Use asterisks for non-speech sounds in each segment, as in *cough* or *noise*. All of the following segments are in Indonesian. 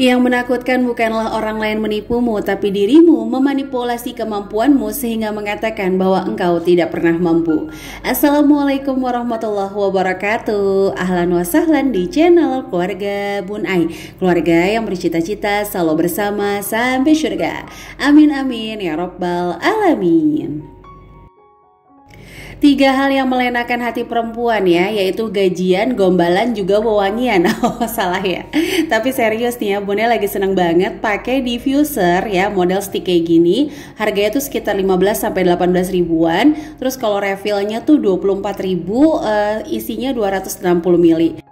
Yang menakutkan bukanlah orang lain menipumu, tapi dirimu memanipulasi kemampuanmu sehingga mengatakan bahwa engkau tidak pernah mampu. Assalamualaikum warahmatullahi wabarakatuh. Ahlan wa sahlan di channel Keluarga Bunai. Keluarga yang bercita-cita selalu bersama sampai surga. Amin amin ya robbal alamin. Tiga hal yang melenakan hati perempuan ya, yaitu gajian, gombalan, juga wewangian. *laughs* Oh, salah ya. Tapi serius nih ya, Bunda lagi seneng banget pakai diffuser ya, model stick kayak gini. Harganya tuh sekitar 15 sampai 18 ribuan. Terus kalau refillnya tuh 24 ribu, uh, isinya 260 mili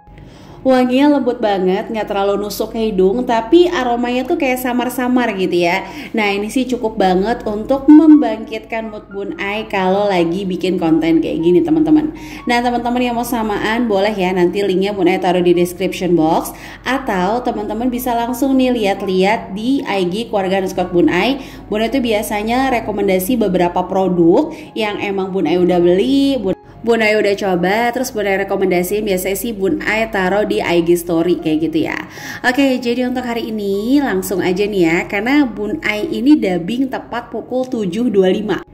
wanginya lembut banget nggak terlalu nusuk ke hidung tapi aromanya tuh kayak samar-samar gitu ya nah ini sih cukup banget untuk membangkitkan mood Bun Ai kalau lagi bikin konten kayak gini teman-teman nah teman-teman yang mau samaan boleh ya nanti linknya bunai taruh di description box atau teman-teman bisa langsung nih lihat-lihat di IG keluarga Scott Bun Ai. Bun Ai tuh biasanya rekomendasi beberapa produk yang emang Bun Ai udah beli Bun Bun Ai udah coba, terus bun Ai rekomendasi biasanya sih bun Ai taruh di IG story kayak gitu ya. Oke, jadi untuk hari ini langsung aja nih ya, karena bun Ai ini dubbing tepat pukul 7.25.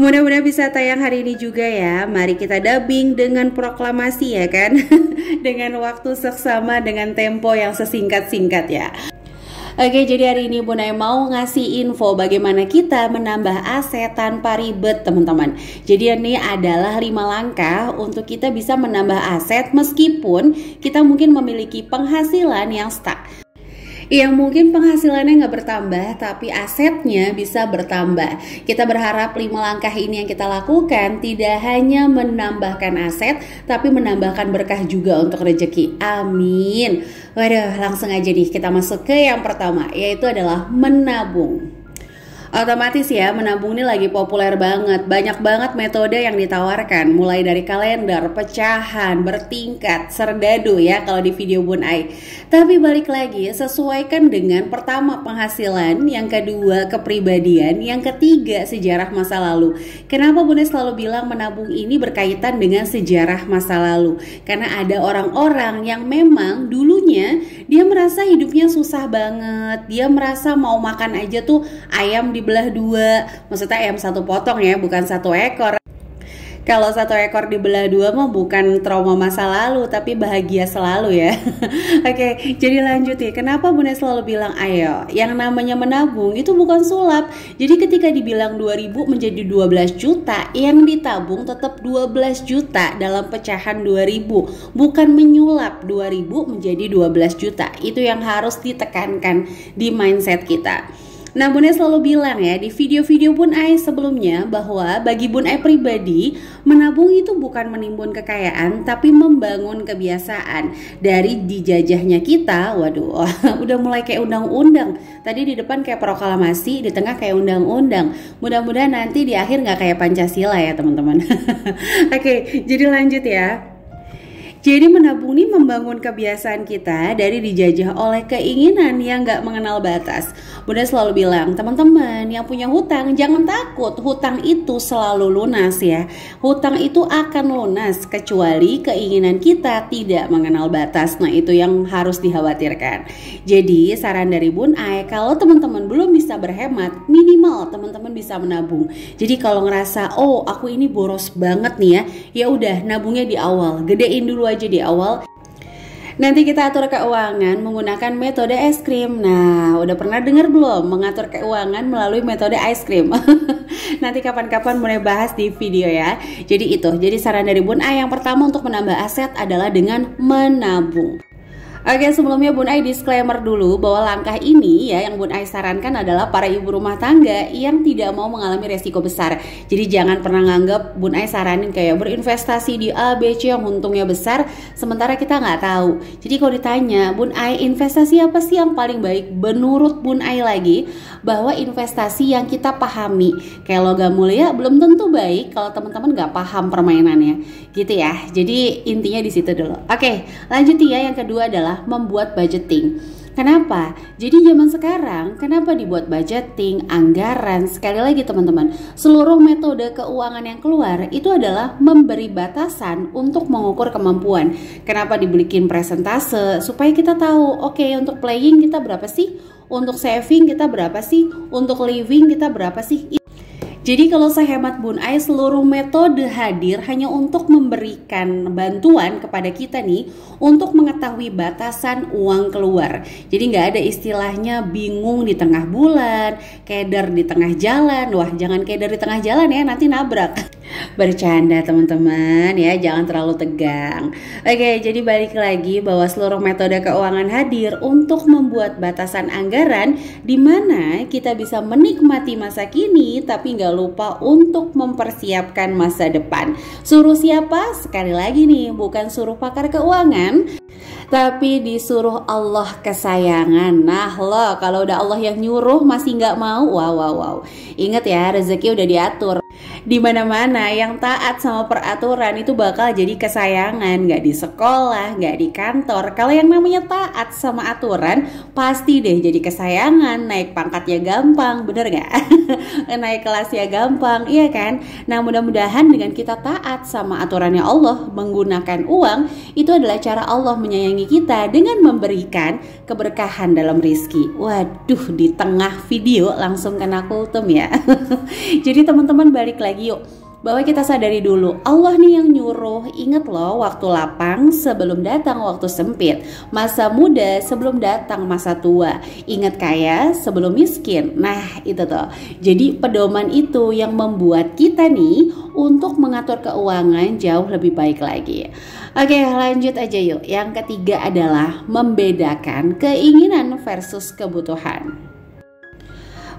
Mudah-mudahan bisa tayang hari ini juga ya. Mari kita dubbing dengan proklamasi ya kan. *laughs* dengan waktu seksama dengan tempo yang sesingkat-singkat ya. Oke, jadi hari ini Bunda mau ngasih info bagaimana kita menambah aset tanpa ribet, teman-teman. Jadi ini adalah 5 langkah untuk kita bisa menambah aset meskipun kita mungkin memiliki penghasilan yang stuck yang mungkin penghasilannya nggak bertambah tapi asetnya bisa bertambah. Kita berharap lima langkah ini yang kita lakukan tidak hanya menambahkan aset tapi menambahkan berkah juga untuk rezeki. Amin. Waduh, langsung aja nih kita masuk ke yang pertama yaitu adalah menabung. Otomatis ya, menabung ini lagi populer banget. Banyak banget metode yang ditawarkan, mulai dari kalender, pecahan, bertingkat, serdadu ya kalau di video Ai. Tapi balik lagi, sesuaikan dengan pertama penghasilan, yang kedua kepribadian, yang ketiga sejarah masa lalu. Kenapa Ai selalu bilang menabung ini berkaitan dengan sejarah masa lalu? Karena ada orang-orang yang memang dulunya dia merasa hidupnya susah banget dia merasa mau makan aja tuh ayam dibelah dua maksudnya ayam satu potong ya bukan satu ekor kalau satu ekor dibelah dua mah bukan trauma masa lalu tapi bahagia selalu ya. *laughs* Oke, jadi lanjut ya. Kenapa Bunda selalu bilang ayo? Yang namanya menabung itu bukan sulap. Jadi ketika dibilang 2000 menjadi 12 juta, yang ditabung tetap 12 juta dalam pecahan 2000, bukan menyulap 2000 menjadi 12 juta. Itu yang harus ditekankan di mindset kita. Nah Bun ya selalu bilang ya di video-video Bun Ai sebelumnya bahwa bagi Bun Ai pribadi menabung itu bukan menimbun kekayaan tapi membangun kebiasaan dari dijajahnya kita. Waduh, *laughs* udah mulai kayak undang-undang. Tadi di depan kayak proklamasi, di tengah kayak undang-undang. Mudah-mudahan nanti di akhir nggak kayak Pancasila ya teman-teman. *laughs* Oke, jadi lanjut ya. Jadi menabung ini membangun kebiasaan kita dari dijajah oleh keinginan yang nggak mengenal batas. Bunda selalu bilang, teman-teman yang punya hutang jangan takut, hutang itu selalu lunas ya. Hutang itu akan lunas kecuali keinginan kita tidak mengenal batas. Nah itu yang harus dikhawatirkan. Jadi saran dari Bun Ai, kalau teman-teman belum bisa berhemat, minimal teman-teman bisa menabung. Jadi kalau ngerasa, oh aku ini boros banget nih ya, ya udah nabungnya di awal, gedein dulu aja jadi di awal Nanti kita atur keuangan menggunakan metode es krim. Nah, udah pernah dengar belum mengatur keuangan melalui metode es krim? *laughs* Nanti kapan-kapan mulai bahas di video ya. Jadi itu, jadi saran dari Bun A yang pertama untuk menambah aset adalah dengan menabung. Oke, sebelumnya Bun Ai disclaimer dulu bahwa langkah ini ya yang Bun Ai sarankan adalah para ibu rumah tangga yang tidak mau mengalami resiko besar. Jadi jangan pernah nganggap Bun Ai saranin kayak berinvestasi di ABC yang untungnya besar, sementara kita nggak tahu. Jadi kalau ditanya, Bun Ai investasi apa sih yang paling baik? Menurut Bun Ai lagi, bahwa investasi yang kita pahami. Kayak logam mulia belum tentu baik kalau teman-teman nggak paham permainannya. Gitu ya, jadi intinya di situ dulu. Oke, lanjut ya yang kedua adalah adalah membuat budgeting. Kenapa? Jadi zaman sekarang, kenapa dibuat budgeting, anggaran? Sekali lagi teman-teman, seluruh metode keuangan yang keluar itu adalah memberi batasan untuk mengukur kemampuan. Kenapa dibelikin presentase? Supaya kita tahu, oke okay, untuk playing kita berapa sih? Untuk saving kita berapa sih? Untuk living kita berapa sih? Jadi kalau sehemat Bun Ai seluruh metode hadir hanya untuk memberikan bantuan kepada kita nih untuk mengetahui batasan uang keluar. Jadi nggak ada istilahnya bingung di tengah bulan, keder di tengah jalan. Wah jangan keder di tengah jalan ya nanti nabrak. Bercanda teman-teman ya, jangan terlalu tegang. Oke, jadi balik lagi bahwa seluruh metode keuangan hadir untuk membuat batasan anggaran di mana kita bisa menikmati masa kini tapi nggak lupa untuk mempersiapkan masa depan. Suruh siapa? Sekali lagi nih, bukan suruh pakar keuangan tapi disuruh Allah kesayangan. Nah lo kalau udah Allah yang nyuruh masih nggak mau, wow wow wow. Ingat ya rezeki udah diatur di mana-mana yang taat sama peraturan itu bakal jadi kesayangan nggak di sekolah nggak di kantor kalau yang namanya taat sama aturan pasti deh jadi kesayangan naik pangkatnya gampang bener nggak *laughs* naik kelasnya gampang iya kan nah mudah-mudahan dengan kita taat sama aturannya Allah menggunakan uang itu adalah cara Allah menyayangi kita dengan memberikan keberkahan dalam rizki waduh di tengah video langsung kena kultum ya *laughs* jadi teman-teman balik lagi lagi yuk bahwa kita sadari dulu Allah nih yang nyuruh inget loh waktu lapang sebelum datang waktu sempit masa muda sebelum datang masa tua inget kaya sebelum miskin nah itu tuh jadi pedoman itu yang membuat kita nih untuk mengatur keuangan jauh lebih baik lagi oke lanjut aja yuk yang ketiga adalah membedakan keinginan versus kebutuhan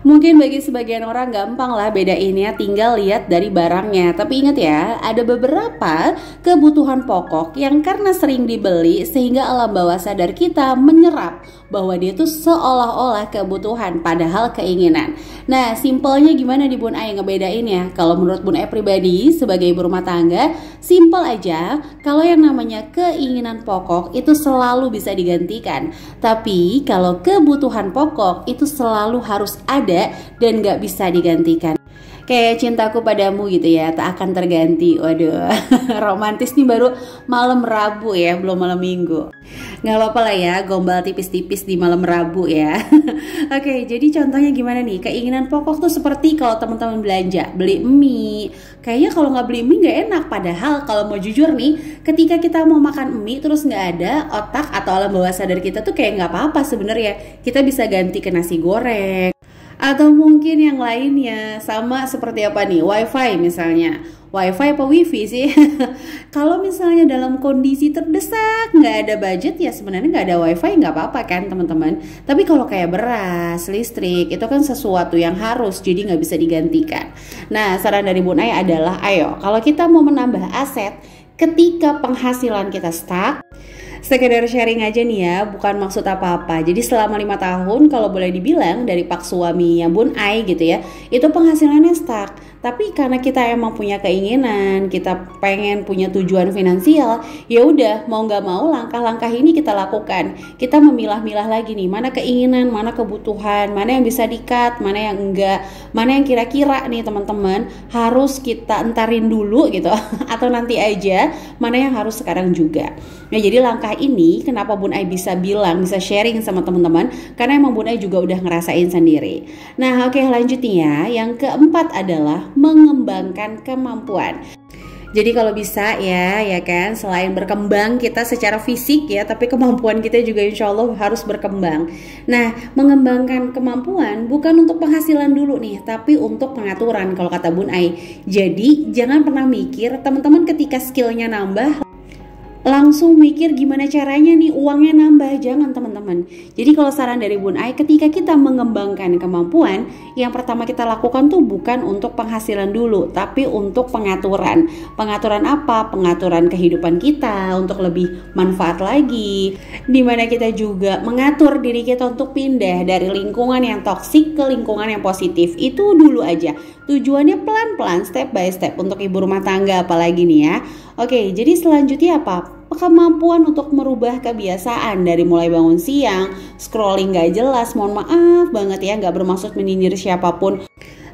mungkin bagi sebagian orang gampang lah bedainnya tinggal lihat dari barangnya. Tapi ingat ya, ada beberapa kebutuhan pokok yang karena sering dibeli sehingga alam bawah sadar kita menyerap bahwa dia tuh seolah-olah kebutuhan padahal keinginan. Nah, simpelnya gimana di Bun Ayah ngebedain ya? Kalau menurut Bun Ayah pribadi sebagai ibu rumah tangga, simpel aja kalau yang namanya keinginan pokok itu selalu bisa digantikan. Tapi kalau kebutuhan pokok itu selalu harus ada ada dan nggak bisa digantikan kayak cintaku padamu gitu ya tak akan terganti waduh *laughs* romantis nih baru malam rabu ya belum malam minggu nggak apa-apa lah ya gombal tipis-tipis di malam rabu ya *laughs* oke jadi contohnya gimana nih keinginan pokok tuh seperti kalau teman-teman belanja beli mie kayaknya kalau nggak beli mie nggak enak padahal kalau mau jujur nih ketika kita mau makan mie terus nggak ada otak atau alam bawah sadar kita tuh kayak nggak apa-apa sebenarnya kita bisa ganti ke nasi goreng atau mungkin yang lainnya sama seperti apa nih wifi misalnya wifi apa wifi sih *laughs* kalau misalnya dalam kondisi terdesak nggak ada budget ya sebenarnya nggak ada wifi nggak apa-apa kan teman-teman tapi kalau kayak beras listrik itu kan sesuatu yang harus jadi nggak bisa digantikan nah saran dari Bu Bunai adalah ayo kalau kita mau menambah aset ketika penghasilan kita stuck sekedar sharing aja nih ya, bukan maksud apa-apa. Jadi selama lima tahun kalau boleh dibilang dari pak suaminya Bun Ai gitu ya, itu penghasilannya stuck tapi karena kita emang punya keinginan kita pengen punya tujuan finansial ya udah mau nggak mau langkah-langkah ini kita lakukan kita memilah-milah lagi nih mana keinginan mana kebutuhan mana yang bisa dikat mana yang enggak mana yang kira-kira nih teman-teman harus kita entarin dulu gitu *laughs* atau nanti aja mana yang harus sekarang juga nah jadi langkah ini kenapa Bun Ai bisa bilang bisa sharing sama teman-teman karena emang Bun Ai juga udah ngerasain sendiri nah oke okay, lanjutnya yang keempat adalah mengembangkan kemampuan. Jadi kalau bisa ya, ya kan, selain berkembang kita secara fisik ya, tapi kemampuan kita juga insya Allah harus berkembang. Nah, mengembangkan kemampuan bukan untuk penghasilan dulu nih, tapi untuk pengaturan kalau kata Bun Ai. Jadi jangan pernah mikir teman-teman ketika skillnya nambah langsung mikir gimana caranya nih uangnya nambah jangan teman-teman jadi kalau saran dari Bun Ai ketika kita mengembangkan kemampuan yang pertama kita lakukan tuh bukan untuk penghasilan dulu tapi untuk pengaturan pengaturan apa pengaturan kehidupan kita untuk lebih manfaat lagi dimana kita juga mengatur diri kita untuk pindah dari lingkungan yang toksik ke lingkungan yang positif itu dulu aja tujuannya pelan-pelan step by step untuk ibu rumah tangga apalagi nih ya Oke, jadi selanjutnya apa? Kemampuan untuk merubah kebiasaan dari mulai bangun siang, scrolling gak jelas, mohon maaf banget ya, gak bermaksud menyindir siapapun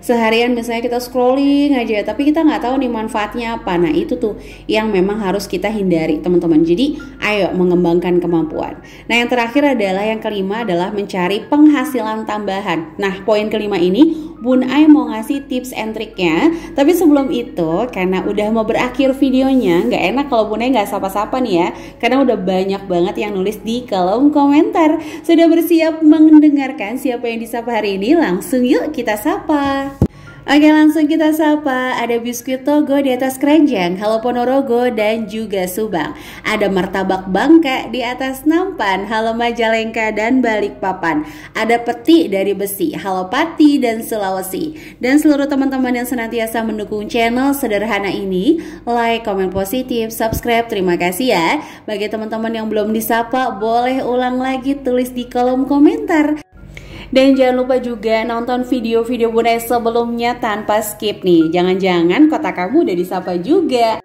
seharian misalnya kita scrolling aja tapi kita nggak tahu nih manfaatnya apa nah itu tuh yang memang harus kita hindari teman-teman jadi ayo mengembangkan kemampuan nah yang terakhir adalah yang kelima adalah mencari penghasilan tambahan nah poin kelima ini Bun Ai mau ngasih tips and triknya Tapi sebelum itu karena udah mau berakhir videonya Gak enak kalau Bun Ai nggak sapa-sapa nih ya Karena udah banyak banget yang nulis di kolom komentar Sudah bersiap mendengarkan siapa yang disapa hari ini? Langsung yuk kita sapa Oke langsung kita sapa, ada biskuit Togo di atas keranjang, halo Ponorogo dan juga Subang Ada martabak bangka di atas nampan, halo Majalengka dan Balikpapan Ada peti dari besi, halo Pati dan Sulawesi Dan seluruh teman-teman yang senantiasa mendukung channel sederhana ini Like, komen positif, subscribe, terima kasih ya Bagi teman-teman yang belum disapa, boleh ulang lagi tulis di kolom komentar dan jangan lupa juga nonton video-video Bunda sebelumnya tanpa skip nih. Jangan-jangan kota kamu udah disapa juga.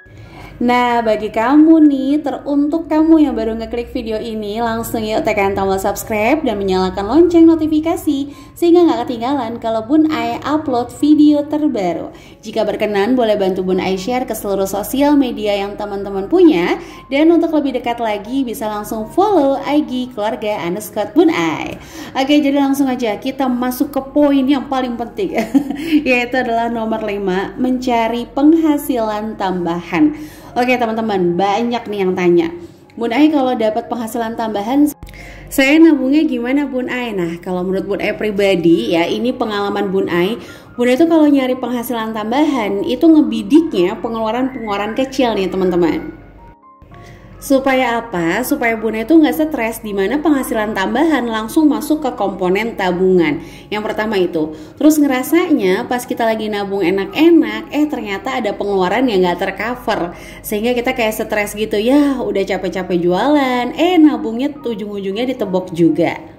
Nah, bagi kamu nih, teruntuk kamu yang baru ngeklik video ini, langsung yuk tekan tombol subscribe dan menyalakan lonceng notifikasi sehingga nggak ketinggalan kalau Bun Ai upload video terbaru. Jika berkenan, boleh bantu Bun Ai share ke seluruh sosial media yang teman-teman punya. Dan untuk lebih dekat lagi, bisa langsung follow IG keluarga underscore Bun Ai. Oke, jadi langsung aja kita masuk ke poin yang paling penting, *laughs* yaitu adalah nomor 5, mencari penghasilan tambahan. Oke teman-teman, banyak nih yang tanya. Bun Ai kalau dapat penghasilan tambahan saya nabungnya gimana Bun Ai? Nah, kalau menurut Bun Ai pribadi ya ini pengalaman Bun Ai, Bun Ai itu kalau nyari penghasilan tambahan itu ngebidiknya pengeluaran-pengeluaran kecil nih teman-teman. Supaya apa? Supaya Bunda itu nggak stres di mana penghasilan tambahan langsung masuk ke komponen tabungan. Yang pertama itu. Terus ngerasanya pas kita lagi nabung enak-enak, eh ternyata ada pengeluaran yang nggak tercover. Sehingga kita kayak stres gitu, ya udah capek-capek jualan, eh nabungnya ujung-ujungnya ditebok juga.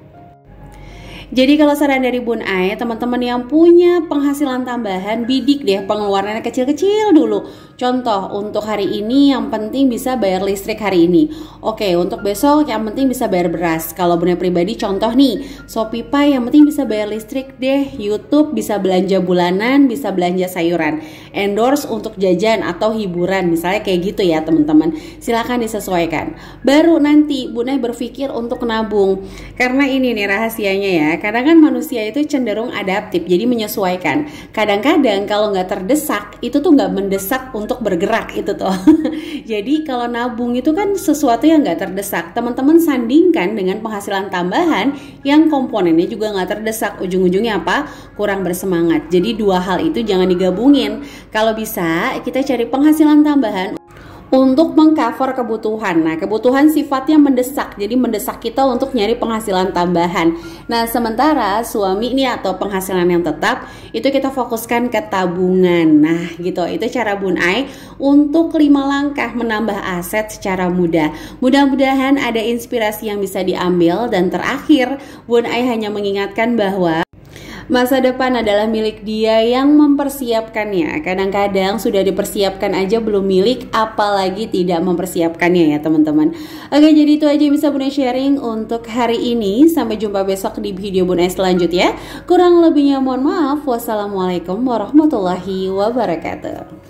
Jadi kalau saran dari Bun Ai, teman-teman yang punya penghasilan tambahan, bidik deh pengeluarannya kecil-kecil dulu. Contoh, untuk hari ini yang penting bisa bayar listrik hari ini. Oke, untuk besok yang penting bisa bayar beras. Kalau Bunda pribadi contoh nih, Shopee Pay yang penting bisa bayar listrik deh. YouTube bisa belanja bulanan, bisa belanja sayuran. Endorse untuk jajan atau hiburan, misalnya kayak gitu ya teman-teman. Silahkan disesuaikan. Baru nanti Bunda berpikir untuk nabung. Karena ini nih rahasianya ya, karena kan manusia itu cenderung adaptif, jadi menyesuaikan. Kadang-kadang kalau nggak terdesak, itu tuh nggak mendesak untuk bergerak itu tuh. *laughs* jadi kalau nabung itu kan sesuatu yang nggak terdesak. Teman-teman sandingkan dengan penghasilan tambahan yang komponennya juga nggak terdesak. Ujung-ujungnya apa? Kurang bersemangat. Jadi dua hal itu jangan digabungin. Kalau bisa, kita cari penghasilan tambahan untuk mengcover kebutuhan. Nah, kebutuhan sifatnya mendesak, jadi mendesak kita untuk nyari penghasilan tambahan. Nah, sementara suami ini atau penghasilan yang tetap itu kita fokuskan ke tabungan. Nah, gitu. Itu cara Bun Ai untuk lima langkah menambah aset secara mudah. Mudah-mudahan ada inspirasi yang bisa diambil dan terakhir Bun Ai hanya mengingatkan bahwa Masa depan adalah milik dia yang mempersiapkannya. Kadang-kadang sudah dipersiapkan aja belum milik, apalagi tidak mempersiapkannya ya teman-teman. Oke, jadi itu aja bisa Bunda sharing untuk hari ini. Sampai jumpa besok di video Bunda selanjutnya. Kurang lebihnya mohon maaf. Wassalamualaikum warahmatullahi wabarakatuh.